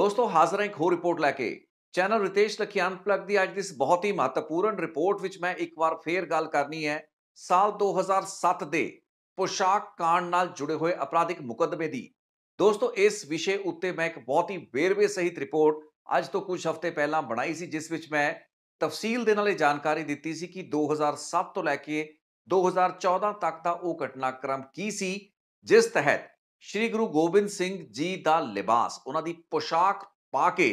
ਦੋਸਤੋ ਹਾਜ਼ਰ ਹਾਂ ਇੱਕ ਹੋਰ ਰਿਪੋਰਟ ਲੈ ਕੇ ਚੈਨਲ ਰਿਤੇਸ਼ ਲਖਿਆਨ ਪਲਗ ਦੀ ਅੱਜ ਦੀ ਇਸ ਬਹੁਤ ਹੀ ਮਹੱਤਵਪੂਰਨ ਰਿਪੋਰਟ ਵਿੱਚ ਮੈਂ ਇੱਕ ਵਾਰ ਫੇਰ ਗੱਲ ਕਰਨੀ ਹੈ ਸਾਲ 2007 ਦੇ ਪੋਸ਼ਾਕ ਕਾਂਡ ਨਾਲ ਜੁੜੇ ਹੋਏ ਅਪਰਾਧਿਕ ਮੁਕੱਦਮੇ ਦੀ ਦੋਸਤੋ ਇਸ ਵਿਸ਼ੇ ਉੱਤੇ ਮੈਂ ਇੱਕ ਬਹੁਤ ਹੀ ਵੇਰਵੇ ਸਹਿਤ ਰਿਪੋਰਟ ਅੱਜ ਤੋਂ ਕੁਝ ਹਫ਼ਤੇ ਪਹਿਲਾਂ ਬਣਾਈ ਸੀ ਜਿਸ ਵਿੱਚ ਮੈਂ ਤਫਸੀਲ ਦੇ ਨਾਲ ਇਹ ਜਾਣਕਾਰੀ ਦਿੱਤੀ ਸੀ ਕਿ 2007 ਤੋਂ ਲੈ ਕੇ 2014 ਤੱਕ ਦਾ ਉਹ ਘਟਨਾਕ੍ਰਮ ਕੀ ਸੀ ਜਿਸ ਤਹਿਤ ਸ੍ਰੀ ਗੁਰੂ ਗੋਬਿੰਦ ਸਿੰਘ ਜੀ ਦਾ ਲਿਬਾਸ ਉਹਨਾਂ ਦੀ ਪੋਸ਼ਾਕ ਪਾ ਕੇ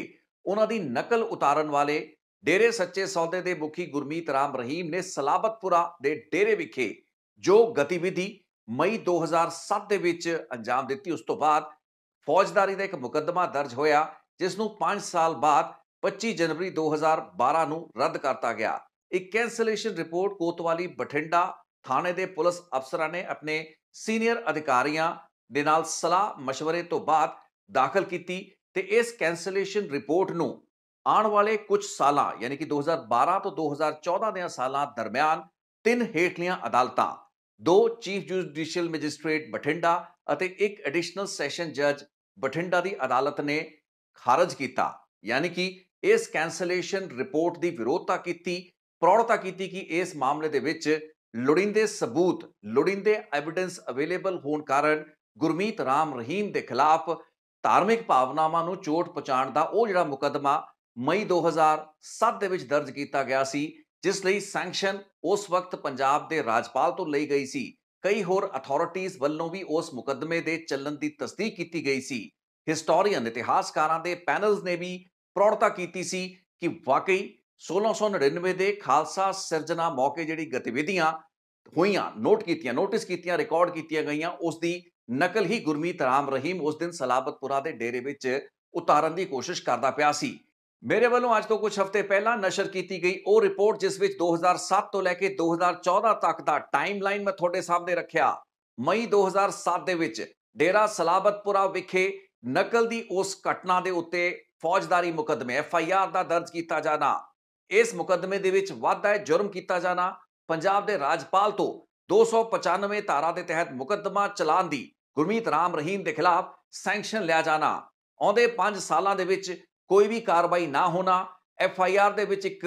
ਉਹਨਾਂ ਦੀ ਨਕਲ ਉਤਾਰਨ ਵਾਲੇ ਡੇਰੇ ਸੱਚੇ ਸੌਦੇ ਦੇ ਮੁਖੀ ਗੁਰਮੀਤ ਰਾਮ ਰਹੀਮ ਨੇ ਸਲਾਬਤਪੁਰਾ ਦੇ ਡੇਰੇ ਵਿਖੇ ਜੋ ਗਤੀਵਿਧੀ ਮਈ 2007 ਦੇ ਵਿੱਚ ਅੰਜਾਮ ਦਿੱਤੀ ਉਸ ਤੋਂ ਬਾਅਦ ਫੌਜਦਾਰੀ ਦਾ ਇੱਕ ਮੁਕੱਦਮਾ ਦਰਜ ਹੋਇਆ ਜਿਸ ਨੂੰ 5 ਸਾਲ ਬਾਅਦ 25 ਜਨਵਰੀ 2012 ਨੂੰ ਰੱਦ ਕਰਤਾ ਗਿਆ ਇੱਕ ਕੈਂਸਲੇਸ਼ਨ ਰਿਪੋਰਟ ਕੋਤਵਾਲੀ ਬਠਿੰਡਾ ਥਾਣੇ ਦੇ ਪੁਲਿਸ ਅਫਸਰਾਂ ਨੇ ਆਪਣੇ ਸੀਨੀਅਰ ਅਧਿਕਾਰੀਆਂ ਦੇ ਨਾਲ ਸਲਾਹ مشورے ਤੋਂ ਬਾਅਦ ਦਾਖਲ ਕੀਤੀ ਤੇ ਇਸ ਕੈਂਸਲੇਸ਼ਨ ਰਿਪੋਰਟ ਨੂੰ ਆਉਣ ਵਾਲੇ ਕੁਝ ਸਾਲਾਂ ਯਾਨੀ ਕਿ 2012 ਤੋਂ 2014 ਦੇ ਸਾਲਾਂ ਦਰਮਿਆਨ ਤਿੰਨ ਹੇਠਲੀਆਂ ਅਦਾਲਤਾਂ ਦੋ ਚੀਫ ਜੁਡੀਸ਼ੀਅਲ ਮੈਜਿਸਟ੍ਰੇਟ ਬਠਿੰਡਾ ਅਤੇ ਇੱਕ ਐਡੀਸ਼ਨਲ ਸੈਸ਼ਨ ਜੱਜ ਬਠਿੰਡਾ ਦੀ ਅਦਾਲਤ ਨੇ ਖਾਰਜ ਕੀਤਾ ਯਾਨੀ ਕਿ ਇਸ ਕੈਂਸਲੇਸ਼ਨ ਰਿਪੋਰਟ ਦੀ ਵਿਰੋਧਤਾ ਕੀਤੀ ਪ੍ਰੌੜਤਾ ਕੀਤੀ ਕਿ ਇਸ ਮਾਮਲੇ ਦੇ ਵਿੱਚ ਲੋੜਿੰਦੇ ਸਬੂਤ ਲੋੜਿੰਦੇ ਐਵੀਡੈਂਸ ਅਵੇਲੇਬਲ ਹੋਣ ਕਾਰਨ ਗੁਰਮੀਤ ਰਾਮ ਰਹੀਮ ਦੇ ਖਿਲਾਫ ਧਾਰਮਿਕ ਭਾਵਨਾਵਾਂ ਨੂੰ ਚੋਟ ਪਹੁੰਚਾਉਣ ਦਾ ਉਹ ਜਿਹੜਾ ਮੁਕਦਮਾ ਮਈ 2007 ਦੇ ਵਿੱਚ ਦਰਜ ਕੀਤਾ ਗਿਆ ਸੀ ਜਿਸ ਲਈ ਸੈਂਕਸ਼ਨ ਉਸ ਵਕਤ ਪੰਜਾਬ ਦੇ ਰਾਜਪਾਲ ਤੋਂ ਲਈ ਗਈ ਸੀ ਕਈ ਹੋਰ ਅਥਾਰਟੀਆਂ ਵੱਲੋਂ ਵੀ ਉਸ ਮੁਕਦਮੇ ਦੇ ਚੱਲਣ ਦੀ ਤਸਦੀਕ ਕੀਤੀ ਗਈ ਸੀ ਹਿਸਟੋਰੀਅਨ ਇਤਿਹਾਸਕਾਰਾਂ ਦੇ ਪੈਨਲਸ ਨੇ ਵੀ ਪ੍ਰੋੜਤਾ ਕੀਤੀ ਸੀ ਕਿ ਵਾਕਈ 1699 ਦੇ ਖਾਲਸਾ ਸਿਰਜਣਾ ਮੌਕੇ ਜਿਹੜੀ ਗਤੀਵਿਧੀਆਂ ਹੋਈਆਂ ਨੋਟ ਕੀਤੀਆਂ ਨੋਟਿਸ ਕੀਤੀਆਂ ਰਿਕਾਰਡ ਕੀਤੀਆਂ ਗਈਆਂ ਉਸ ਦੀ ਨਕਲ ਹੀ ਗੁਰਮੀਤ ਰਾਮ ਰਹੀਮ ਉਸ ਦਿਨ ਸਲਾਬਤਪੁਰਾ ਦੇ ਡੇਰੇ ਵਿੱਚ ਉਤਾਰਨ ਦੀ ਕੋਸ਼ਿਸ਼ ਕਰਦਾ ਪਿਆ ਸੀ ਮੇਰੇ ਵੱਲੋਂ ਅੱਜ ਤੋਂ ਕੁਝ ਹਫ਼ਤੇ ਪਹਿਲਾਂ ਨਸ਼ਰ ਕੀਤੀ ਗਈ ਉਹ ਰਿਪੋਰਟ ਜਿਸ ਵਿੱਚ 2007 ਤੋਂ ਲੈ ਕੇ 2014 ਤੱਕ ਦਾ ਟਾਈਮਲਾਈਨ ਮੈਂ ਤੁਹਾਡੇ ਸਾਹਮਣੇ ਰੱਖਿਆ ਮਈ 2007 ਦੇ ਵਿੱਚ ਡੇਰਾ ਸਲਾਬਤਪੁਰਾ ਵਿਖੇ ਨਕਲ ਦੀ ਉਸ ਘਟਨਾ ਦੇ ਉੱਤੇ ਫੌਜਦਾਰੀ ਮੁਕਦਮੇ ਐਫ ਆਈ ਆਰ ਦਾ ਦਰਜ ਕੀਤਾ ਜਾਣਾ ਇਸ ਮੁਕਦਮੇ ਦੇ ਵਿੱਚ ਵਾਧਾ ਹੈ ਜੁਰਮ ਕੀਤਾ ਜਾਣਾ ਪੰਜਾਬ ਦੇ ਰਾਜਪਾਲ ਤੋਂ 295 ਧਾਰਾ ਦੇ ਤਹਿਤ ਮੁਕਦਮਾ ਚਲਾਨ ਦੀ ਗੁਰਮੀਤ ਰਾਮ ਰਹੀਮ ਦੇ ਖਿਲਾਫ ਸੈਂਕਸ਼ਨ ਲਿਆ ਜਾਣਾ ਆਉਂਦੇ 5 ਸਾਲਾਂ ਦੇ ਵਿੱਚ ਕੋਈ ਵੀ ਕਾਰਵਾਈ ਨਾ ਹੋਣਾ ਐਫ ਆਈ ਆਰ ਦੇ ਵਿੱਚ ਇੱਕ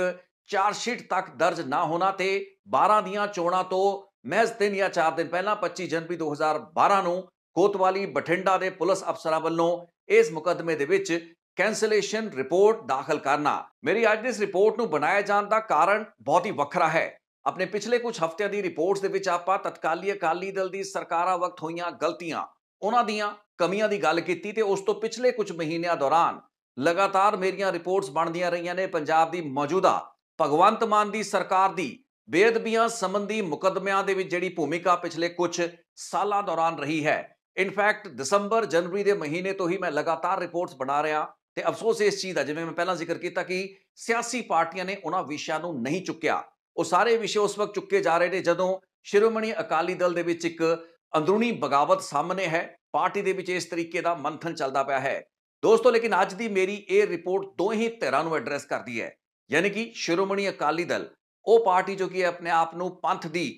ਚਾਰ ਸ਼ੀਟ ਤੱਕ ਦਰਜ ਨਾ ਹੋਣਾ ਤੇ 12 ਦੀਆਂ ਚੋਣਾਂ ਤੋਂ ਮਹਿਜ਼ ਦਿਨ ਜਾਂ 4 ਦਿਨ ਪਹਿਲਾਂ 25 ਜਨਵਰੀ 2012 ਨੂੰ ਕੋਤਵਾਲੀ ਬਠਿੰਡਾ ਦੇ ਪੁਲਿਸ ਅਫਸਰਾਂ ਵੱਲੋਂ ਇਸ ਮੁਕਦਮੇ ਦੇ ਵਿੱਚ ਕੈਂਸਲੇਸ਼ਨ ਰਿਪੋਰਟ ਦਾਖਲ ਕਰਨਾ ਮੇਰੀ ਅੱਜ ਇਸ ਰਿਪੋਰਟ ਨੂੰ ਬਣਾਇਆ ਜਾਣ ਦਾ ਕਾਰਨ ਬਹੁਤ ਹੀ ਵੱਖਰਾ ਹੈ ਆਪਣੇ ਪਿਛਲੇ ਕੁਝ ਹਫ਼ਤਿਆਂ ਦੀ ਰਿਪੋਰਟਸ ਦੇ ਵਿੱਚ ਆਪਾਂ ਤਤਕਾਲੀ ਅਕਾਲੀ ਦਲ ਦੀ ਸਰਕਾਰਾਂ ਵਕਤ ਹੋਈਆਂ ਗਲਤੀਆਂ ਉਹਨਾਂ ਦੀਆਂ ਕਮੀਆਂ ਦੀ ਗੱਲ ਕੀਤੀ ਤੇ ਉਸ ਤੋਂ ਪਿਛਲੇ ਕੁਝ ਮਹੀਨਿਆਂ ਦੌਰਾਨ ਲਗਾਤਾਰ ਮੇਰੀਆਂ ਰਿਪੋਰਟਸ ਬਣਦੀਆਂ ਰਹੀਆਂ ਨੇ ਪੰਜਾਬ ਦੀ ਮੌਜੂਦਾ ਭਗਵੰਤ ਮਾਨ ਦੀ ਸਰਕਾਰ ਦੀ ਬੇਅਦਬੀਆਂ ਸੰਬੰਧੀ ਮੁਕਦਮਿਆਂ ਦੇ ਵਿੱਚ ਜਿਹੜੀ ਭੂਮਿਕਾ ਪਿਛਲੇ ਕੁਝ ਸਾਲਾਂ ਦੌਰਾਨ ਰਹੀ ਹੈ ਇਨਫੈਕਟ ਦਸੰਬਰ ਜਨਵਰੀ ਦੇ ਮਹੀਨੇ ਤੋਂ ਹੀ ਮੈਂ ਲਗਾਤਾਰ ਰਿਪੋਰਟਸ ਬਣਾ ਰਿਹਾ ਤੇ ਅਫਸੋਸ ਇਸ ਚੀਜ਼ ਦਾ ਜਿਵੇਂ ਮੈਂ ਪਹਿਲਾਂ ਜ਼ਿਕਰ ਕੀਤਾ ਕਿ ਸਿਆਸੀ ਪਾਰਟੀਆਂ ਨੇ ਉਹਨਾਂ ਵਿਸ਼ਿਆਂ ਨੂੰ ਨਹੀਂ ਚੁੱਕਿਆ ਉਹ ਸਾਰੇ ਵਿਸ਼ੇ ਉਸ ਵਕਤ ਚੁੱਕੇ ਜਾ ਰਹੇ ਨੇ ਜਦੋਂ ਸ਼੍ਰੋਮਣੀ ਅਕਾਲੀ ਦਲ ਦੇ ਵਿੱਚ ਇੱਕ ਅੰਦਰੂਨੀ ਬਗਾਵਤ ਸਾਹਮਣੇ ਹੈ ਪਾਰਟੀ ਦੇ ਵਿੱਚ ਇਸ ਤਰੀਕੇ ਦਾ ਮੰਥਨ ਚੱਲਦਾ ਪਿਆ ਹੈ ਦੋਸਤੋ ਲੇਕਿਨ ਅੱਜ ਦੀ ਮੇਰੀ ਇਹ ਰਿਪੋਰਟ ਦੋਹੇ ਹੀ ਧਿਰਾਂ ਨੂੰ ਐਡਰੈਸ ਕਰਦੀ ਹੈ ਯਾਨੀ ਕਿ ਸ਼੍ਰੋਮਣੀ ਅਕਾਲੀ ਦਲ ਉਹ ਪਾਰਟੀ ਜੋ ਕਿ ਆਪਣੇ ਆਪ ਨੂੰ ਪੰਥ ਦੀ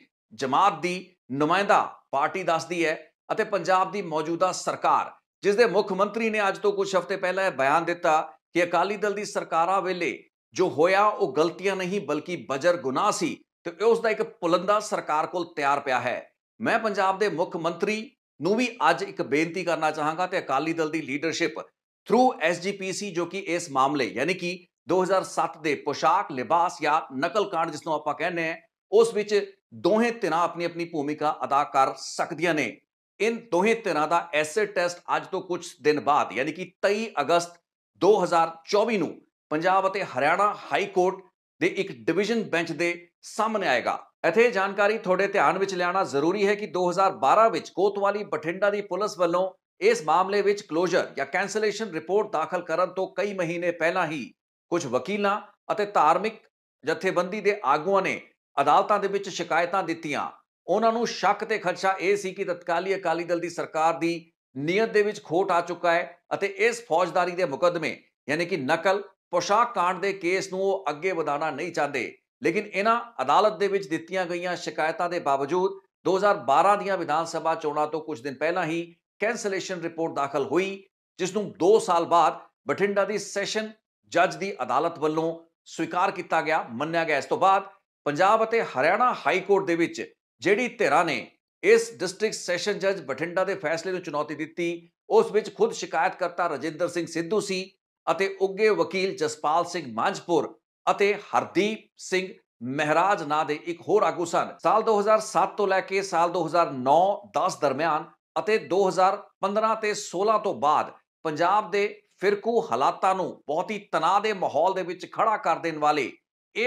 ਜਮਾਤ ਦੀ ਨੁਮਾਇੰਦਾ ਪਾਰਟੀ ਦੱਸਦੀ ਹੈ ਅਤੇ ਪੰਜਾਬ ਦੀ ਮੌਜੂਦਾ ਸਰਕਾਰ ਜਿਸ ਦੇ ਮੁੱਖ ਮੰਤਰੀ ਨੇ ਅੱਜ ਤੋਂ ਕੁਝ ਹਫ਼ਤੇ ਪਹਿਲਾਂ ਇਹ ਬਿਆਨ ਦਿੱਤਾ ਕਿ ਅਕਾਲੀ ਦਲ ਦੀ ਸਰਕਾਰਾਂ ਵੇਲੇ ਜੋ ਹੋਇਆ ਉਹ ਗਲਤੀਆਂ ਨਹੀਂ ਬਲਕਿ ਬਜਰ ਗੁਨਾਹ ਸੀ ਤੇ ਉਸ ਦਾ ਇੱਕ ਪੁਲੰਦਾ ਸਰਕਾਰ ਕੋਲ ਤਿਆਰ ਪਿਆ ਹੈ ਮੈਂ ਪੰਜਾਬ ਦੇ ਮੁੱਖ ਮੰਤਰੀ ਨੂੰ ਵੀ ਅੱਜ ਇੱਕ ਬੇਨਤੀ ਕਰਨਾ ਚਾਹਾਂਗਾ ਤੇ ਅਕਾਲੀ ਦਲ ਦੀ ਲੀਡਰਸ਼ਿਪ ਥਰੂ ਐਸਜੀਪੀਸੀ ਜੋ ਕਿ ਇਸ ਮਾਮਲੇ ਯਾਨੀ ਕਿ 2007 ਦੇ ਪੋਸ਼ਾਕ ਲਿਬਾਸ ਜਾਂ ਨਕਲ ਕਾਂਡ ਜਿਸ ਨੂੰ ਆਪਾਂ ਕਹਿੰਦੇ ਆ ਉਸ ਵਿੱਚ ਦੋਹੇ ਤਿਨਾ ਆਪਣੀ ਆਪਣੀ ਭੂਮਿਕਾ ਅਦਾ ਕਰ ਸਕਦੀਆਂ ਨੇ ਇਨ ਦੋਹੇ ਤਿਨਾ ਦਾ ਐਸਿਡ ਟੈਸਟ ਅੱਜ ਤੋਂ ਕੁਝ ਦਿਨ ਬਾਅਦ ਯਾਨੀ ਕਿ 23 ਅਗਸਤ 2024 ਨੂੰ ਪੰਜਾਬ ਅਤੇ ਹਰਿਆਣਾ ਹਾਈ ਕੋਰਟ ਦੇ ਇੱਕ ਡਿਵੀਜ਼ਨ ਬੈਂਚ ਦੇ ਸਾਹਮਣੇ ਆਏਗਾ ਇਥੇ ਜਾਣਕਾਰੀ ਤੁਹਾਡੇ ਧਿਆਨ ਵਿੱਚ ਲਿਆਉਣਾ ਜ਼ਰੂਰੀ ਹੈ ਕਿ 2012 ਵਿੱਚ ਕੋਤਵਾਲੀ ਬਠਿੰਡਾ ਦੀ ਪੁਲਿਸ ਵੱਲੋਂ ਇਸ ਮਾਮਲੇ ਵਿੱਚ ਕਲੋਜ਼ਰ ਜਾਂ ਕੈਨਸਲੇਸ਼ਨ ਰਿਪੋਰਟ ਦਾਖਲ ਕਰਨ ਤੋਂ ਕਈ ਮਹੀਨੇ ਪਹਿਲਾਂ ਹੀ ਕੁਝ ਵਕੀਲਾਂ ਅਤੇ ਧਾਰਮਿਕ ਜਥੇਬੰਦੀ ਦੇ ਆਗੂਆਂ ਨੇ ਅਦਾਲਤਾਂ ਦੇ ਵਿੱਚ ਸ਼ਿਕਾਇਤਾਂ ਦਿੱਤੀਆਂ ਉਹਨਾਂ ਨੂੰ ਸ਼ੱਕ ਤੇ ਖਦਸ਼ਾ ਇਹ ਸੀ ਕਿ ਤਤਕਾਲੀ ਅਕਾਲੀ ਦਲ ਦੀ ਸਰਕਾਰ ਦੀ ਨੀਅਤ ਦੇ ਵਿੱਚ ਖੋਟ ਆ ਚੁੱਕਾ ਹੈ ਅਤੇ ਇਸ ਫੌਜਦਾਰੀ ਦੇ ਮੁਕਦਮੇ ਯਾਨੀ ਕਿ ਨਕਲ ਪੋਸ਼ਾਕ ਕਾਂਡ ਦੇ ਕੇਸ ਨੂੰ ਉਹ ਅੱਗੇ ਵਧਾਣਾ ਨਹੀਂ ਚਾਹਦੇ ਲੇਕਿਨ ਇਹਨਾਂ ਅਦਾਲਤ ਦੇ ਵਿੱਚ ਦਿੱਤੀਆਂ ਗਈਆਂ ਸ਼ਿਕਾਇਤਾਂ ਦੇ ਬਾਵਜੂਦ 2012 ਦੀਆਂ ਵਿਧਾਨ ਸਭਾ ਚੋਣਾਂ ਤੋਂ ਕੁਝ ਦਿਨ ਪਹਿਲਾਂ ਹੀ ਕੈਂਸਲੇਸ਼ਨ ਰਿਪੋਰਟ ਦਾਖਲ ਹੋਈ ਜਿਸ ਨੂੰ 2 ਸਾਲ ਬਾਅਦ ਬਠਿੰਡਾ ਦੀ ਸੈਸ਼ਨ ਜੱਜ ਦੀ ਅਦਾਲਤ ਵੱਲੋਂ ਸਵੀਕਾਰ ਕੀਤਾ ਗਿਆ ਮੰਨਿਆ ਗਿਆ ਇਸ ਤੋਂ ਬਾਅਦ ਪੰਜਾਬ ਅਤੇ ਹਰਿਆਣਾ ਹਾਈ ਕੋਰਟ ਦੇ ਵਿੱਚ ਜਿਹੜੀ ਧਿਰਾਂ ਨੇ ਇਸ ਡਿਸਟ੍ਰਿਕਟ ਸੈਸ਼ਨ ਜੱਜ ਬਠਿੰਡਾ ਦੇ ਫੈਸਲੇ ਨੂੰ ਚੁਣੌਤੀ ਦਿੱਤੀ ਉਸ ਵਿੱਚ ਖੁਦ ਸ਼ਿਕਾਇਤਕਰਤਾ ਰਜਿੰਦਰ ਸਿੰਘ ਸਿੱਧੂ ਸੀ ਅਤੇ ਉੱਗੇ ਵਕੀਲ ਜਸਪਾਲ ਸਿੰਘ ਮਾਂਝਪੁਰ ਅਤੇ ਹਰਦੀਪ ਸਿੰਘ ਮਹਿਰਾਜ ਨਾਂ ਦੇ ਇੱਕ ਹੋਰ ਆਗੂ ਸਨ ਸਾਲ 2007 ਤੋਂ ਲੈ ਕੇ ਸਾਲ 2009-10 ਦਰਮਿਆਨ ਅਤੇ 2015 ਤੇ 16 ਤੋਂ ਬਾਅਦ ਪੰਜਾਬ ਦੇ ਫਿਰਕੂ ਹਾਲਾਤਾਂ ਨੂੰ ਬਹੁਤ ਹੀ ਤਣਾਅ ਦੇ ਮਾਹੌਲ ਦੇ ਵਿੱਚ ਖੜਾ ਕਰ ਦੇਣ ਵਾਲੇ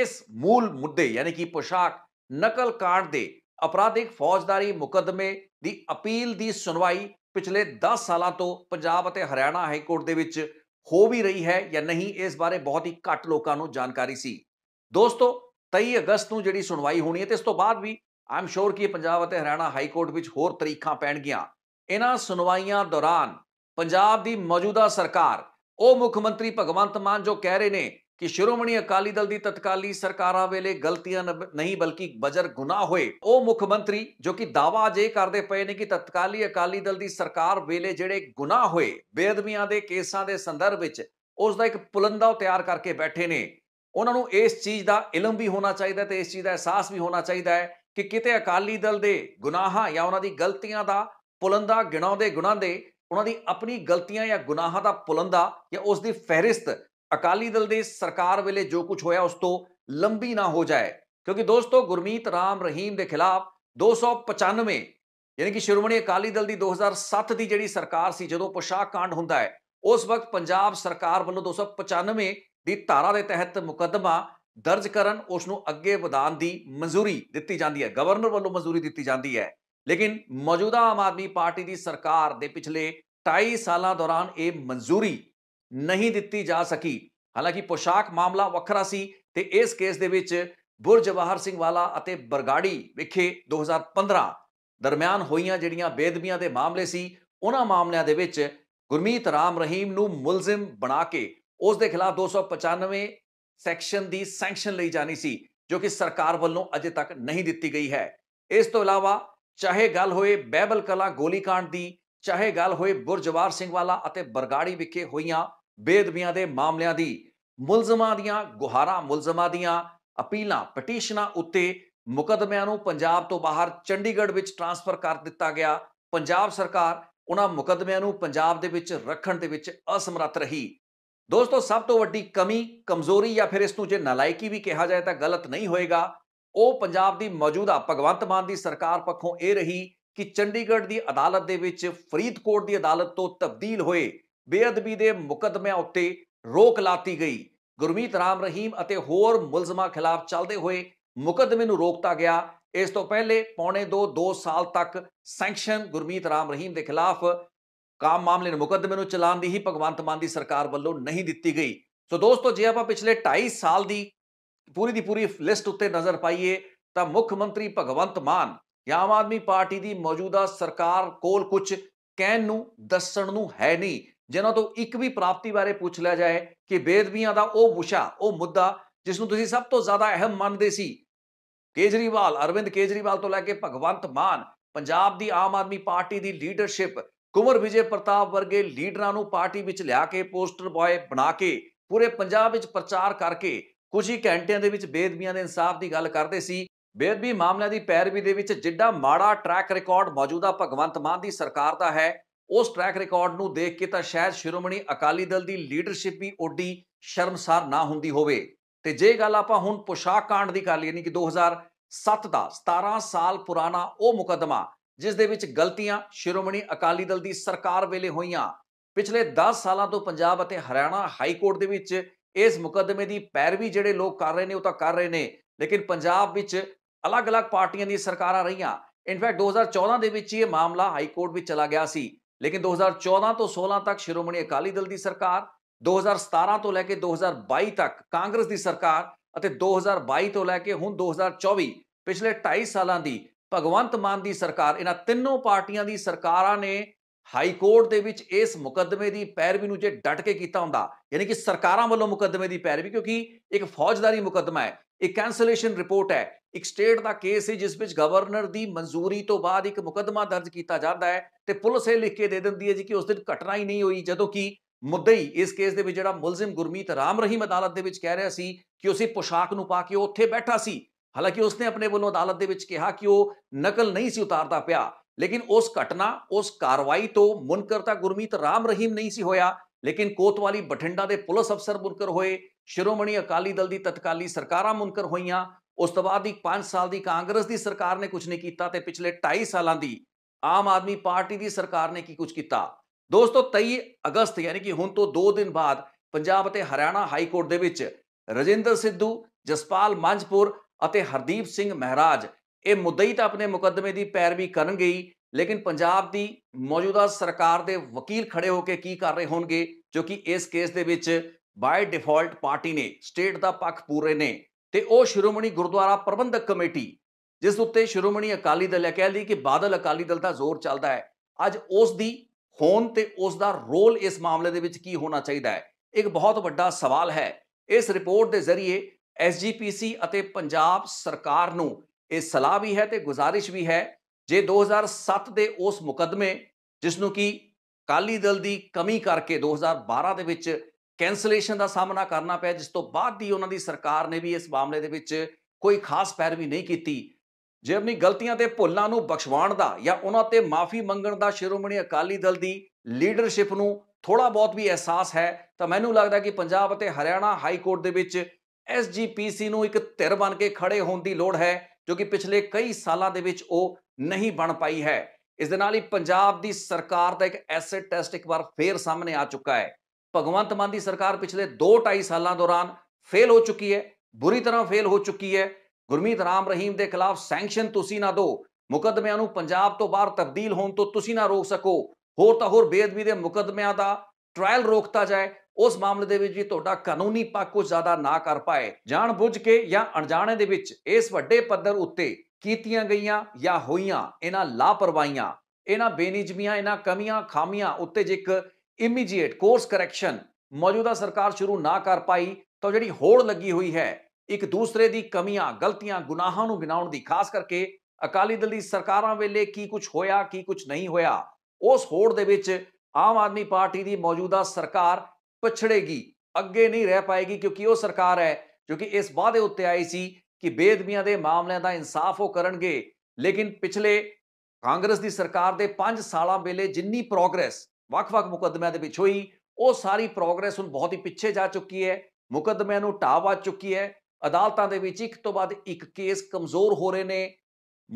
ਇਸ ਮੂਲ ਮੁੱਦੇ ਯਾਨੀ ਕਿ ਪੋਸ਼ਾਕ ਨਕਲ ਕਾਂਡ ਦੇ ਅਪਰਾਧਿਕ ਫੌਜਦਾਰੀ ਮੁਕਦਮੇ ਦੀ ਅਪੀਲ ਦੀ ਸੁਣਵਾਈ ਪਿਛਲੇ 10 ਸਾਲਾਂ ਤੋਂ ਪੰਜਾਬ ਅਤੇ ਹਰਿਆਣਾ ਹਾਈ ਕੋਰਟ ਦੇ ਵਿੱਚ ਹੋ ਵੀ ਰਹੀ ਹੈ ਜਾਂ ਨਹੀਂ ਇਸ ਬਾਰੇ ਬਹੁਤ ਹੀ ਘੱਟ ਲੋਕਾਂ ਨੂੰ ਜਾਣਕਾਰੀ ਸੀ ਦੋਸਤੋ 23 ਅਗਸਤ ਨੂੰ ਜਿਹੜੀ ਸੁਣਵਾਈ ਹੋਣੀ ਹੈ ਤੇ ਇਸ ਤੋਂ ਬਾਅਦ ਵੀ ਆਮ ਸ਼ੋਰ ਕਿ ਪੰਜਾਬ ਅਤੇ ਹਰਿਆਣਾ ਹਾਈ ਕੋਰਟ ਵਿੱਚ ਹੋਰ ਤਰੀਕਾਂ ਪੈਣਗੀਆਂ ਇਹਨਾਂ ਸੁਣਵਾਈਆਂ ਦੌਰਾਨ ਪੰਜਾਬ ਦੀ ਮੌਜੂਦਾ ਸਰਕਾਰ ਉਹ ਮੁੱਖ ਮੰਤਰੀ ਭਗਵੰਤ ਮਾਨ ਜੋ ਕਹਿ ਰਹੇ ਨੇ ਕਿ ਸ਼੍ਰੋਮਣੀ ਅਕਾਲੀ ਦਲ ਦੀ ਤਤਕਾਲੀ ਸਰਕਾਰਾਂ ਵੇਲੇ ਗਲਤੀਆਂ ਨਹੀਂ ਬਲਕਿ ਬਜਰ ਗੁਨਾਹ ਹੋਏ ਉਹ ਮੁੱਖ ਮੰਤਰੀ ਜੋ ਕਿ ਦਾਵਾ ਜੇ ਕਰਦੇ ਪਏ ਨੇ ਕਿ ਤਤਕਾਲੀ ਅਕਾਲੀ ਦਲ ਦੀ ਸਰਕਾਰ ਵੇਲੇ ਜਿਹੜੇ ਗੁਨਾਹ ਹੋਏ ਬੇਅਦਬੀਆਂ ਦੇ ਕੇਸਾਂ ਦੇ ਸੰਦਰਭ ਵਿੱਚ ਉਸ ਦਾ ਇੱਕ ਪੁਲੰਦਾ ਤਿਆਰ ਕਰਕੇ ਬੈਠੇ ਨੇ ਉਹਨਾਂ ਨੂੰ ਇਸ ਚੀਜ਼ ਦਾ ਇਲਮ ਵੀ ਹੋਣਾ ਚਾਹੀਦਾ ਤੇ ਇਸ ਚੀਜ਼ ਦਾ ਅਹਿਸਾਸ ਵੀ ਹੋਣਾ ਚਾਹੀਦਾ ਹੈ ਕਿ ਕਿਤੇ ਅਕਾਲੀ ਦਲ ਦੇ ਗੁਨਾਹਾਂ ਜਾਂ ਉਹਨਾਂ ਦੀ ਗਲਤੀਆਂ ਦਾ ਪੁਲੰਦਾ ਗਿਣਾਉਂਦੇ ਗੁਨਾਹ ਦੇ ਉਹਨਾਂ ਦੀ ਆਪਣੀ ਗਲਤੀਆਂ ਜਾਂ ਗੁਨਾਹਾਂ ਦਾ ਪੁਲੰਦਾ ਜਾਂ ਉਸ ਦੀ ਫਹਿਰਿਸਤ ਅਕਾਲੀ ਦਲ ਦੀ ਸਰਕਾਰ ਵੇਲੇ ਜੋ ਕੁਝ ਹੋਇਆ ਉਸ ਤੋਂ ਲੰਬੀ ਨਾ ਹੋ ਜਾਏ ਕਿਉਂਕਿ ਦੋਸਤੋ ਗੁਰਮੀਤ ਰਾਮ ਰਹੀਮ ਦੇ ਖਿਲਾਫ 295 ਯਾਨੀ ਕਿ ਸ਼੍ਰੋਮਣੀ ਅਕਾਲੀ ਦਲ ਦੀ 2007 ਦੀ ਜਿਹੜੀ ਸਰਕਾਰ ਸੀ ਜਦੋਂ ਪੋਸ਼ਾਕ ਕਾਂਡ ਹੁੰਦਾ ਹੈ ਉਸ ਵਕਤ ਪੰਜਾਬ ਸਰਕਾਰ ਵੱਲੋਂ 295 ਦੀ ਧਾਰਾ ਦੇ ਤਹਿਤ ਮੁਕੱਦਮਾ ਦਰਜ ਕਰਨ ਉਸ ਨੂੰ ਅੱਗੇ ਵਧਾਉਣ ਦੀ ਮਨਜ਼ੂਰੀ ਦਿੱਤੀ ਜਾਂਦੀ ਹੈ ਗਵਰਨਰ ਵੱਲੋਂ ਮਨਜ਼ੂਰੀ ਦਿੱਤੀ ਜਾਂਦੀ ਹੈ ਲੇਕਿਨ ਮੌਜੂਦਾ ਆਮ ਆਦਮੀ ਪਾਰਟੀ ਦੀ ਸਰਕਾਰ ਦੇ ਪਿਛਲੇ 22 ਸਾਲਾਂ ਦੌਰਾਨ ਇਹ ਮਨਜ਼ੂਰੀ ਨਹੀਂ ਦਿੱਤੀ ਜਾ ਸਕੀ ਹਾਲਾਂਕਿ ਪੋਸ਼ਾਕ ਮਾਮਲਾ ਵੱਖਰਾ ਸੀ ਤੇ ਇਸ ਕੇਸ ਦੇ ਵਿੱਚ ਬੁਰਜਵਾਹਰ ਸਿੰਘ ਵਾਲਾ ਅਤੇ ਬਰਗਾੜੀ ਵਿਖੇ 2015 ਦਰਮਿਆਨ ਹੋਈਆਂ ਜਿਹੜੀਆਂ ਬੇਦਬੀਆਂ ਦੇ ਮਾਮਲੇ ਸੀ ਉਹਨਾਂ ਮਾਮਲਿਆਂ ਦੇ ਵਿੱਚ ਗੁਰਮੀਤ ਰਾਮ ਰਹੀਮ ਨੂੰ ਮੁਲਜ਼ਮ ਬਣਾ ਕੇ ਉਸ ਦੇ ਖਿਲਾਫ 295 ਸੈਕਸ਼ਨ ਦੀ ਸੈਂਕਸ਼ਨ ਲਈ ਜਾਣੀ ਸੀ ਜੋ ਕਿ ਸਰਕਾਰ ਵੱਲੋਂ ਅਜੇ ਤੱਕ ਨਹੀਂ ਦਿੱਤੀ ਗਈ ਹੈ ਇਸ ਤੋਂ ਇਲਾਵਾ ਚਾਹੇ ਗੱਲ ਹੋਏ ਬਹਿਬਲ ਕਲਾ ਗੋਲੀकांड ਦੀ ਚਾਹੇ ਗੱਲ ਹੋਏ ਬੁਰਜਵਾਰ ਸਿੰਘ ਵਾਲਾ ਅਤੇ ਬਰਗਾੜੀ ਵਿਖੇ ਹੋਈਆਂ ਬੇਦਬੀਆਂ ਦੇ ਮਾਮਲਿਆਂ ਦੀ ਮੁਲਜ਼ਮਾਂ ਦੀਆਂ ਗੁਹਾਰਾਂ ਮੁਲਜ਼ਮਾਂ ਦੀਆਂ ਅਪੀਲਾਂ ਪਟੀਸ਼ਨਾਂ ਉੱਤੇ ਮੁਕਦਮਿਆਂ ਨੂੰ ਪੰਜਾਬ ਤੋਂ ਬਾਹਰ ਚੰਡੀਗੜ੍ਹ ਵਿੱਚ ਟ੍ਰਾਂਸਫਰ ਕਰ ਦਿੱਤਾ ਗਿਆ ਪੰਜਾਬ ਸਰਕਾਰ ਉਹਨਾਂ ਮੁਕਦਮਿਆਂ ਨੂੰ ਪੰਜਾਬ ਦੇ ਵਿੱਚ ਰੱਖਣ ਦੇ ਵਿੱਚ ਅਸਮਰੱਥ ਰਹੀ ਦੋਸਤੋ ਸਭ ਤੋਂ ਵੱਡੀ ਕਮੀ ਕਮਜ਼ੋਰੀ ਜਾਂ ਫਿਰ ਇਸ ਨੂੰ ਜੇ ਨਲਾਇਕੀ ਵੀ ਕਿਹਾ ਜਾਏ ਤਾਂ ਗਲਤ ਨਹੀਂ ਹੋਏਗਾ ਉਹ ਪੰਜਾਬ ਦੀ ਮੌਜੂਦਾ ਭਗਵੰਤ ਮਾਨ ਦੀ ਸਰਕਾਰ ਪੱਖੋਂ ਇਹ ਰਹੀ ਕਿ ਚੰਡੀਗੜ੍ਹ ਦੀ ਅਦਾਲਤ ਦੇ ਵਿੱਚ ਫਰੀਦਕੋਟ ਦੀ ਅਦਾਲਤ ਤੋਂ ਤਬਦੀਲ ਹੋਏ ਬੇਅਦਬੀ ਦੇ ਮੁਕਦਮਿਆਂ ਉੱਤੇ ਰੋਕ ਲਾਤੀ ਗਈ ਗੁਰਮੀਤ ਰਾਮ ਰਹੀਮ ਅਤੇ ਹੋਰ ਮੁਲਜ਼ਮਾਂ ਖਿਲਾਫ ਚੱਲਦੇ ਹੋਏ ਮੁਕਦਮੇ ਨੂੰ ਰੋਕਤਾ ਗਿਆ ਇਸ ਤੋਂ ਪਹਿਲੇ ਪੌਣੇ 2 2 ਸਾਲ ਤੱਕ ਸੈਂਕਸ਼ਨ ਗੁਰਮੀਤ ਰਾਮ ਰਹੀਮ ਦੇ ਖਿਲਾਫ ਕਾਮ ਮਾਮਲੇ ਨੂੰ ਮੁਕਦਮੇ ਨੂੰ ਚਲਾਉਣ ਦੀ ਹੀ ਭਗਵੰਤ ਮਾਨ ਦੀ ਸਰਕਾਰ ਵੱਲੋਂ ਨਹੀਂ ਦਿੱਤੀ ਗਈ ਸੋ ਦੋਸਤੋ ਜੇ ਆਪਾਂ ਪਿਛਲੇ 2.5 ਸਾਲ ਦੀ ਪੂਰੀ ਦੀ ਪੂਰੀ ਲਿਸਟ ਉੱਤੇ ਨਜ਼ਰ ਪਾਈਏ ਤਾਂ ਮੁੱਖ ਮੰਤਰੀ ਭਗਵੰਤ ਮਾਨ ਜਾਂ ਆਮ ਆਦਮੀ ਪਾਰਟੀ ਦੀ ਮੌਜੂਦਾ ਸਰਕਾਰ ਕੋਲ ਕੁਝ ਕਹਿਣ ਨੂੰ ਦੱਸਣ ਨੂੰ ਹੈ ਨਹੀਂ ਜਿਨ੍ਹਾਂ ਤੋਂ ਇੱਕ ਵੀ ਪ੍ਰਾਪਤੀ ਬਾਰੇ ਪੁੱਛ ਲਿਆ ਜਾਏ ਕਿ ਬੇਦਬੀਆਂ ਦਾ ਉਹ ਮੁਸ਼ਾ ਉਹ ਮੁੱਦਾ ਜਿਸ ਨੂੰ ਤੁਸੀਂ ਸਭ ਤੋਂ ਜ਼ਿਆਦਾ ਅਹਿਮ ਮੰਨਦੇ ਸੀ ਕੇਜਰੀਵਾਲ ਅਰਵਿੰਦ ਕੇਜਰੀਵਾਲ ਤੋਂ ਲੈ ਕੇ ਭਗਵੰਤ ਮਾਨ ਪੰਜਾਬ ਦੀ ਆਮ ਆਦਮੀ ਪਾਰਟੀ ਦੀ ਲੀਡਰਸ਼ਿਪ ਕੁਮਰ ਵਿਜੇ ਪ੍ਰਤਾਪ ਵਰਗੇ ਲੀਡਰਾਂ ਨੂੰ ਪਾਰਟੀ ਵਿੱਚ ਲਿਆ ਕੇ ਪੋਸਟਰ ਬாய் ਬਣਾ ਕੇ ਪੂਰੇ ਪੰਜਾਬ ਵਿੱਚ ਪ੍ਰਚਾਰ ਕਰਕੇ ਕੁਝ ਹੀ ਘੰਟਿਆਂ ਦੇ ਵਿੱਚ ਬੇਦਬੀਆਂ ਦੇ ਇਨਸਾਫ ਦੀ ਗੱਲ ਕਰਦੇ ਸੀ ਬੇਦਬੀ ਮਾਮਲਿਆਂ ਦੀ ਪੈਰਵੀ ਦੇ ਵਿੱਚ ਜਿੱਡਾ ਮਾੜਾ ਟਰੈਕ ਰਿਕਾਰਡ ਮੌਜੂਦਾ ਭਗਵੰਤ ਮਾਨ ਦੀ ਸਰਕਾਰ ਦਾ ਹੈ ਉਸ ਟਰੈਕ ਰਿਕਾਰਡ ਨੂੰ ਦੇਖ ਕੇ ਤਾਂ ਸ਼ਾਇਦ ਸ਼੍ਰੋਮਣੀ ਅਕਾਲੀ ਦਲ ਦੀ ਲੀਡਰਸ਼ਿਪ ਵੀ ਓਡੀ ਸ਼ਰਮਸਾਰ ਨਾ ਹੁੰਦੀ ਹੋਵੇ ਤੇ ਜੇ ਗੱਲ ਆਪਾਂ ਹੁਣ ਪੋਸ਼ਾਕ ਕਾਂਡ ਦੀ ਕਰ ਲਈਏ ਨਹੀਂ ਕਿ 2007 ਦਾ 17 ਸਾਲ ਪੁਰਾਣਾ ਉਹ ਮੁਕਦਮਾ ਜਿਸ ਦੇ ਵਿੱਚ ਗਲਤੀਆਂ ਸ਼੍ਰੋਮਣੀ ਅਕਾਲੀ ਦਲ ਦੀ ਸਰਕਾਰ ਵੇਲੇ ਹੋਈਆਂ ਪਿਛਲੇ 10 ਸਾਲਾਂ ਤੋਂ ਪੰਜਾਬ ਅਤੇ ਹਰਿਆਣਾ ਹਾਈ ਕੋਰਟ ਦੇ ਵਿੱਚ ਇਸ ਮੁਕਦਮੇ ਦੀ ਪੈਰਵੀ ਜਿਹੜੇ ਲੋਕ ਕਰ ਰਹੇ ਨੇ ਉਹ ਤਾਂ ਕਰ ਰਹੇ ਨੇ ਲੇਕਿਨ ਪੰਜਾਬ ਵਿੱਚ ਅਲੱਗ-ਅਲੱਗ ਪਾਰਟੀਆਂ ਦੀ ਸਰਕਾਰਾਂ ਰਹੀਆਂ ਇਨਫੈਕਟ 2014 ਦੇ ਵਿੱਚ ਇਹ ਮਾਮਲਾ ਹਾਈ ਕੋਰਟ ਵਿੱਚ ਚਲਾ ਗਿਆ ਸੀ ਲੇਕਿਨ 2014 ਤੋਂ 16 ਤੱਕ ਸ਼੍ਰੋਮਣੀ ਅਕਾਲੀ ਦਲ ਦੀ ਸਰਕਾਰ 2017 ਤੋਂ ਲੈ ਕੇ 2022 ਤੱਕ ਕਾਂਗਰਸ ਦੀ ਸਰਕਾਰ ਅਤੇ 2022 ਤੋਂ ਲੈ ਕੇ ਹੁਣ 2024 ਪਿਛਲੇ 2.5 ਸਾਲਾਂ ਦੀ ਭਗਵੰਤ ਮਾਨ ਦੀ ਸਰਕਾਰ ਇਹਨਾਂ ਤਿੰਨੋਂ ਪਾਰਟੀਆਂ ਦੀ ਸਰਕਾਰਾਂ ਨੇ ਹਾਈ ਕੋਰਟ ਦੇ ਵਿੱਚ ਇਸ ਮੁਕੱਦਮੇ ਦੀ ਪੈਰਵੀ ਨੂੰ ਜੇ ਡਟ ਕੇ ਕੀਤਾ ਹੁੰਦਾ ਯਾਨੀ ਕਿ ਸਰਕਾਰਾਂ ਵੱਲੋਂ ਮੁਕੱਦਮੇ ਦੀ ਪੈਰਵੀ ਕਿਉਂਕਿ ਇੱਕ ਫੌਜਦਾਰੀ ਮੁਕੱਦਮਾ ਹੈ ਇੱਕ ਕੈਨਸਲੇਸ਼ਨ ਰਿਪੋਰਟ ਹੈ ਇੱਕ ਸਟੇਟ ਦਾ ਕੇਸ ਹੈ ਜਿਸ ਵਿੱਚ ਗਵਰਨਰ ਦੀ ਮਨਜ਼ੂਰੀ ਤੋਂ ਬਾਅਦ ਇੱਕ ਮੁਕੱਦਮਾ ਦਰਜ ਕੀਤਾ ਜਾਂਦਾ ਹੈ ਤੇ ਪੁਲਿਸ ਇਹ ਲਿਖ ਕੇ ਦੇ ਦਿੰਦੀ ਹੈ ਜੀ ਕਿ ਉਸ ਦਿਨ ਘਟਨਾ ਹੀ ਨਹੀਂ ਹੋਈ ਜਦੋਂ ਕਿ ਮੁੱਦਈ ਇਸ ਕੇਸ ਦੇ ਵਿੱਚ ਜਿਹੜਾ ਮੁਲਜ਼ਮ ਗੁਰਮੀਤ ਰਾਮ ਰਹੀਮ ਅਦਾਲਤ ਦੇ ਵਿੱਚ ਕਹਿ ਰਿਹਾ ਸੀ ਕਿ ਉਸੇ ਪੋਸ਼ਾਕ ਨੂੰ ਪਾ ਕੇ ਉੱਥੇ ਬੈਠਾ ਸੀ ਹਾਲਾਂਕਿ ਉਸਨੇ ਆਪਣੇ ਵੱਲੋਂ ਅਦਾਲਤ ਦੇ ਵਿੱਚ ਕਿਹਾ ਕਿ ਉਹ ਨਕਲ ਨਹੀਂ ਸੀ ਉਤਾਰਦਾ ਪਿਆ ਲੇਕਿਨ ਉਸ ਘਟਨਾ ਉਸ ਕਾਰਵਾਈ ਤੋਂ ਮੁਨਕਰ ਤਾਂ ਗੁਰਮੀਤ ਰਾਮ ਰਹੀਮ ਨਹੀਂ ਸੀ ਹੋਇਆ ਲੇਕਿਨ ਕੋਤਵਾਲੀ ਬਠਿੰਡਾ ਦੇ ਪੁਲਿਸ ਅਫਸਰ ਮੁਨਕਰ ਹੋਏ ਸ਼ਿਰੋਮਣੀ ਅਕਾਲੀ ਦਲ ਦੀ ਤਤਕਾਲੀ ਸਰਕਾਰਾਂ ਮੁਨਕਰ ਹੋਈਆਂ ਉਸ ਤੋਂ ਬਾਅਦ ਦੀ 5 ਸਾਲ ਦੀ ਕਾਂਗਰਸ ਦੀ ਸਰਕਾਰ ਨੇ ਕੁਝ ਨਹੀਂ ਕੀਤਾ ਤੇ ਪਿਛਲੇ 2.5 ਸਾਲਾਂ ਦੀ ਆਮ ਆਦਮੀ ਪਾਰਟੀ ਦੀ ਸਰਕਾਰ ਨੇ ਕੀ ਕੁਝ ਕੀਤਾ ਦੋਸਤੋ 23 ਅਗਸਤ ਯਾਨੀ ਕਿ ਹੁਣ ਤੋਂ 2 ਦਿਨ ਬਾਅਦ ਪੰਜਾਬ ਅਤੇ ਹਰਿਆਣਾ ਹਾਈ ਕੋਰਟ ਦੇ ਵਿੱਚ ਰਜਿੰਦਰ ਸਿੱਧੂ ਜਸਪਾਲ ਮੰਝਪੁਰ ਅਤੇ ਹਰਦੀਪ ਸਿੰਘ ਮਹਿਰਾਜ ਇਹ ਮੁੱਦਈ ਤਾਂ ਆਪਣੇ ਮੁਕੱਦਮੇ ਦੀ ਪੈਰਵੀ ਕਰਨਗੇ ਗਈ ਲੇਕਿਨ ਪੰਜਾਬ ਦੀ ਮੌਜੂਦਾ ਸਰਕਾਰ ਦੇ ਵਕੀਲ ਖੜੇ ਹੋ ਕੇ ਕੀ ਕਰ ਰਹੇ ਹੋਣਗੇ ਜੋ ਕਿ ਇਸ ਕੇਸ ਦੇ ਵਿੱਚ ਬਾਈ ਡਿਫਾਲਟ ਪਾਰਟੀ ਨੇ ਸਟੇਟ ਦਾ ਪੱਖ ਪੂਰੇ ਨੇ ਤੇ ਉਹ ਸ਼੍ਰੋਮਣੀ ਗੁਰਦੁਆਰਾ ਪ੍ਰਬੰਧਕ ਕਮੇਟੀ ਜਿਸ ਉੱਤੇ ਸ਼੍ਰੋਮਣੀ ਅਕਾਲੀ ਦਲ ਕਹਿ ਲਈ ਕਿ ਬਾਦਲ ਅਕਾਲੀ ਦਲ ਦਾ ਜ਼ੋਰ ਚੱਲਦਾ ਹੈ ਅੱਜ ਉਸ ਦੀ ਹੋਣ ਤੇ ਉਸ ਦਾ ਰੋਲ ਇਸ ਮਾਮਲੇ ਦੇ ਵਿੱਚ ਕੀ ਹੋਣਾ ਚਾਹੀਦਾ ਹੈ ਇੱਕ ਬਹੁਤ ਵੱਡਾ ਸਵਾਲ ਹੈ ਇਸ ਰਿਪੋਰਟ ਦੇ ਜ਼ਰੀਏ ਐਸਜੀਪੀਸੀ ਅਤੇ ਪੰਜਾਬ ਸਰਕਾਰ ਨੂੰ ਇਹ ਸਲਾਹ ਵੀ ਹੈ ਤੇ ਗੁਜ਼ਾਰਿਸ਼ ਵੀ ਹੈ ਜੇ 2007 ਦੇ ਉਸ ਮੁਕਦਮੇ ਜਿਸ ਨੂੰ ਕਿ ਕਾਲੀ ਦਲ ਦੀ ਕਮੀ ਕਰਕੇ 2012 ਦੇ ਵਿੱਚ ਕੈਂਸਲੇਸ਼ਨ ਦਾ ਸਾਹਮਣਾ ਕਰਨਾ ਪਿਆ ਜਿਸ ਤੋਂ ਬਾਅਦ ਦੀ ਉਹਨਾਂ ਦੀ ਸਰਕਾਰ ਨੇ ਵੀ ਇਸ ਮਾਮਲੇ ਦੇ ਵਿੱਚ ਕੋਈ ਖਾਸ ਪੈਰਵੀ ਨਹੀਂ ਕੀਤੀ ਜੇ ਆਪਣੀ ਗਲਤੀਆਂ ਤੇ ਭੁੱਲਾਂ ਨੂੰ ਬਖਸ਼ਵਾਉਣ ਦਾ ਜਾਂ ਉਹਨਾਂ ਤੇ ਮਾਫੀ ਮੰਗਣ ਦਾ ਸ਼ਿਰੋਮਣੀ ਅਕਾਲੀ ਦਲ ਦੀ ਲੀਡਰਸ਼ਿਪ ਨੂੰ ਥੋੜਾ ਬਹੁਤ ਵੀ ਅਹਿਸਾਸ ਹੈ ਤਾਂ ਮੈਨੂੰ ਲੱਗਦਾ ਕਿ ਪੰਜਾਬ ਅਤੇ ਹਰਿਆਣਾ ਹਾਈ ਕੋਰਟ ਦੇ ਵਿੱਚ ਐਸਜੀਪੀਸੀ ਨੂੰ ਇੱਕ ਧਿਰ ਬਣ ਕੇ ਖੜੇ ਹੋਣ ਦੀ ਲੋੜ ਹੈ ਜੋ ਕਿ ਪਿਛਲੇ ਕਈ ਸਾਲਾਂ ਦੇ ਵਿੱਚ ਉਹ ਨਹੀਂ ਬਣ ਪਾਈ ਹੈ ਇਸ ਦੇ ਨਾਲ ਹੀ ਪੰਜਾਬ ਦੀ ਸਰਕਾਰ ਦਾ ਇੱਕ ਐਸਿਡ ਟੈਸਟ ਇੱਕ ਵਾਰ ਫੇਰ ਸਾਹਮਣੇ ਆ ਚੁੱਕਾ ਹੈ ਭਗਵੰਤ ਮਾਨ ਦੀ ਸਰਕਾਰ ਪਿਛਲੇ 2.5 ਸਾਲਾਂ ਦੌਰਾਨ ਫੇਲ ਹੋ ਚੁੱਕੀ ਹੈ ਬੁਰੀ ਤਰ੍ਹਾਂ ਫੇਲ ਹੋ ਚੁੱਕੀ ਹੈ ਗੁਰਮੀਤ ਰਾਮ ਰਹੀਮ ਦੇ ਖਿਲਾਫ ਸੈਂਕਸ਼ਨ ਤੁਸੀਂ ਨਾ ਦਿਓ ਮੁਕਦਮਿਆਂ ਨੂੰ ਪੰਜਾਬ ਤੋਂ ਬਾਹਰ ਤਬਦੀਲ ਹੋਣ ਤੋਂ ਤੁਸੀਂ ਨਾ ਰੋਕ ਸਕੋ ਹੋਰ ਤਾਂ ਹੋਰ ਬੇਅਦਬੀ ਦੇ ਮੁਕਦਮਿਆਂ ਦਾ ਟ੍ਰਾਇਲ ਰੋਕਤਾ ਜਾਏ ਉਸ ਮਾਮਲੇ ਦੇ ਵਿੱਚ ਵੀ ਤੁਹਾਡਾ ਕਾਨੂੰਨੀ ਪੱਖ ਕੁਝ ਜ਼ਿਆਦਾ ਨਾ ਕਰ ਪਾਏ ਜਾਣ ਬੁੱਝ ਕੇ ਜਾਂ ਅਣਜਾਣੇ ਦੇ ਵਿੱਚ ਇਸ ਵੱਡੇ ਪੱਧਰ ਉੱਤੇ ਕੀਤੀਆਂ ਗਈਆਂ ਜਾਂ ਹੋਈਆਂ ਇਹਨਾਂ ਲਾਪਰਵਾਹੀਆਂ ਇਹਨਾਂ ਬੇਨਿਜਮੀਆਂ ਇਹਨਾਂ ਕਮੀਆਂ ਖਾਮੀਆਂ ਉੱਤੇ ਇੱਕ ਇਮੀਡੀਏਟ ਕੋਰਸ ਕਰੈਕਸ਼ਨ ਮੌਜੂਦਾ ਸਰਕਾਰ ਸ਼ੁਰੂ ਨਾ ਕਰ ਪਾਈ ਤਾਂ ਜਿਹੜੀ ਹੋੜ ਲੱਗੀ ਹੋਈ ਹੈ ਇੱਕ ਦੂਸਰੇ ਦੀ ਕਮੀਆਂ ਗਲਤੀਆਂ ਗੁਨਾਹਾਂ ਨੂੰ ਗਿਣਾਉਣ ਦੀ ਖਾਸ ਕਰਕੇ ਅਕਾਲੀ ਦਲ ਦੀ ਸਰਕਾਰਾਂ ਵੇਲੇ ਕੀ ਕੁਝ ਹੋਇਆ ਕੀ ਕੁਝ ਨਹੀਂ ਹੋਇਆ ਉਸ ਹੋੜ ਦੇ ਵਿੱਚ ਆਮ ਆਦਮੀ ਪਾਰਟੀ ਦੀ ਮੌਜੂਦਾ ਸਰਕਾਰ ਪਛੜੇਗੀ ਅੱਗੇ ਨਹੀਂ ਰਹਿ ਪਾਏਗੀ ਕਿਉਂਕਿ ਉਹ ਸਰਕਾਰ ਹੈ ਜੋ ਕਿ ਇਸ ਵਾਅਦੇ ਉੱਤੇ ਆਈ ਸੀ ਕਿ ਬੇਦਮੀਆਂ ਦੇ ਮਾਮਲਿਆਂ ਦਾ ਇਨਸਾਫ ਉਹ ਕਰਨਗੇ ਲੇਕਿਨ ਪਿਛਲੇ ਕਾਂਗਰਸ ਦੀ ਸਰਕਾਰ ਦੇ 5 ਸਾਲਾਂ ਵੇਲੇ ਜਿੰਨੀ ਪ੍ਰੋਗਰੈਸ ਵੱਖ-ਵੱਖ ਮੁਕੱਦਮਿਆਂ ਦੇ ਵਿੱਚ ਹੋਈ ਉਹ ਸਾਰੀ ਪ੍ਰੋਗਰੈਸ ਹੁਣ ਬਹੁਤ ਹੀ ਪਿੱਛੇ ਜਾ ਚੁੱਕੀ ਹੈ ਮੁਕੱਦਮਿਆਂ ਨੂੰ ਟਾਵਾ ਚੁੱਕੀ ਹੈ ਅਦਾਲਤਾਂ ਦੇ ਵਿੱਚ ਇੱਕ ਤੋਂ ਬਾਅਦ ਇੱਕ ਕੇਸ ਕਮਜ਼ੋਰ ਹੋ ਰਹੇ ਨੇ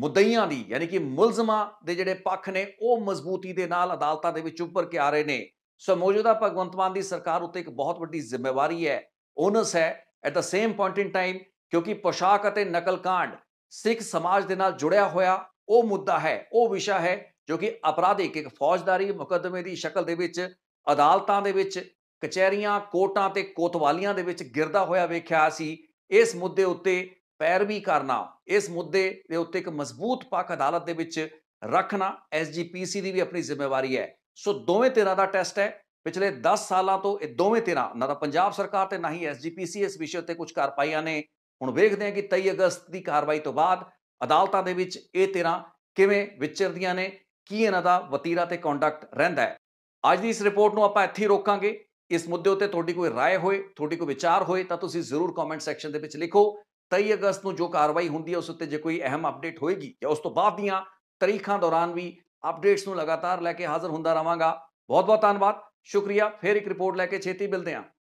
ਮੁਦਈਆਂ ਦੀ ਯਾਨੀ ਕਿ ਮੁਲਜ਼ਮਾਂ ਦੇ ਜਿਹੜੇ ਪੱਖ ਨੇ ਉਹ ਮਜ਼ਬੂਤੀ ਦੇ ਨਾਲ ਅਦਾਲਤਾਂ ਦੇ ਵਿੱਚ ਉੱਪਰ ਕੇ ਆ ਰਹੇ ਨੇ ਸੋ ਮੌਜੂਦਾ ਭਗਵੰਤ ਮਾਨ ਦੀ ਸਰਕਾਰ ਉੱਤੇ ਇੱਕ ਬਹੁਤ ਵੱਡੀ ਜ਼ਿੰਮੇਵਾਰੀ ਹੈ ਓਨਸ ਹੈ at the same point in time ਕਿਉਂਕਿ ਪੋਸ਼ਾਕ ਅਤੇ ਨਕਲ ਕਾਂਡ ਸਿੱਖ ਸਮਾਜ ਦੇ ਨਾਲ ਜੁੜਿਆ ਹੋਇਆ ਉਹ ਮੁੱਦਾ ਹੈ ਉਹ ਵਿਸ਼ਾ ਹੈ ਜੋ ਕਿ ਅਪਰਾਧਿਕ ਇੱਕ ਫੌਜਦਾਰੀ ਮੁਕਦਮੇ ਦੀ ਸ਼ਕਲ ਦੇ ਵਿੱਚ ਅਦਾਲਤਾਂ ਦੇ ਵਿੱਚ ਕਚਹਿਰੀਆਂ ਕੋਟਾਂ ਤੇ ਕੋਤਵਾਲੀਆਂ ਦੇ ਵਿੱਚ ਗਿਰਦਾ ਹੋਇਆ ਵੇਖਿਆ ਸੀ ਇਸ ਮੁੱਦੇ ਉੱਤੇ ਪੈਰਵੀ ਕਰਨਾ ਇਸ ਮੁੱਦੇ ਦੇ ਉੱਤੇ ਇੱਕ ਮਜ਼ਬੂਤ ਪੱਖ ਅਦਾਲਤ ਦੇ ਵਿੱਚ ਰੱਖਣਾ ਐਸਜੀਪੀਸੀ ਦੀ ਵੀ ਆਪਣੀ ਜ਼ਿੰਮੇਵਾਰੀ ਹੈ ਸੋ ਦੋਵੇਂ ਧਿਰਾਂ ਦਾ ਟੈਸਟ ਹੈ ਪਿਛਲੇ 10 ਸਾਲਾਂ ਤੋਂ ਇਹ ਦੋਵੇਂ ਧਿਰਾਂ ਨਾ ਤਾਂ ਪੰਜਾਬ ਸਰਕਾਰ ਤੇ ਨਾ ਹੀ ਐਸਜੀਪੀਸੀ ਇਸ ਵਿਸ਼ੇ ਉੱਤੇ ਕੁਝ ਕਰ ਪਾਈਆਂ ਨੇ ਹੁਣ ਵੇਖਦੇ ਹਾਂ ਕਿ 23 ਅਗਸਤ ਦੀ ਕਾਰਵਾਈ ਤੋਂ ਬਾਅਦ ਅਦਾਲਤਾਂ ਦੇ ਵਿੱਚ ਇਹ ਧਿਰਾਂ ਕਿਵੇਂ ਵਿਚਰਦੀਆਂ ਨੇ ਕੀ ਇਹਨਾਂ ਦਾ ਵਤੀਰਾ ਤੇ ਕੰਡਕਟ ਰਹਿੰਦਾ ਹੈ ਅੱਜ ਦੀ ਇਸ ਰਿਪੋਰਟ ਨੂੰ ਆਪਾਂ ਇੱਥੇ ਰੋਕਾਂਗੇ ਇਸ ਮੁੱਦੇ ਉੱਤੇ ਤੁਹਾਡੀ ਕੋਈ رائے ਹੋਏ ਤੁਹਾਡੀ ਕੋਈ ਵਿਚਾਰ ਹੋਏ ਤਾਂ ਤੁਸੀਂ ਜ਼ਰੂਰ ਕਮੈਂਟ ਸੈਕਸ਼ਨ ਦੇ ਵਿੱਚ ਲਿਖੋ 23 ਅਗਸਤ ਨੂੰ ਜੋ ਕਾਰਵਾਈ ਹੁੰਦੀ ਹੈ ਉਸ ਉੱਤੇ ਜੇ ਕੋਈ ਅਹਿਮ ਅਪਡੇਟ ਹੋਏਗੀ ਜਾਂ ਉਸ ਤੋਂ ਬਾਅਦ ਦੀਆਂ ਤਰੀਖਾਂ ਦੌਰਾਨ ਵੀ ਅਪਡੇਟਸ ਨੂੰ ਲਗਾਤਾਰ ਲੈ ਕੇ ਹਾਜ਼ਰ ਹੁੰਦਾ ਰਵਾਂਗਾ ਬਹੁਤ ਬਹੁਤ ਧੰਨਵਾਦ ਸ਼ੁਕਰੀਆ ਫੇਰ ਇੱਕ ਰਿਪੋਰਟ ਲੈ ਕੇ ਛੇਤੀ ਮਿਲਦੇ ਹਾਂ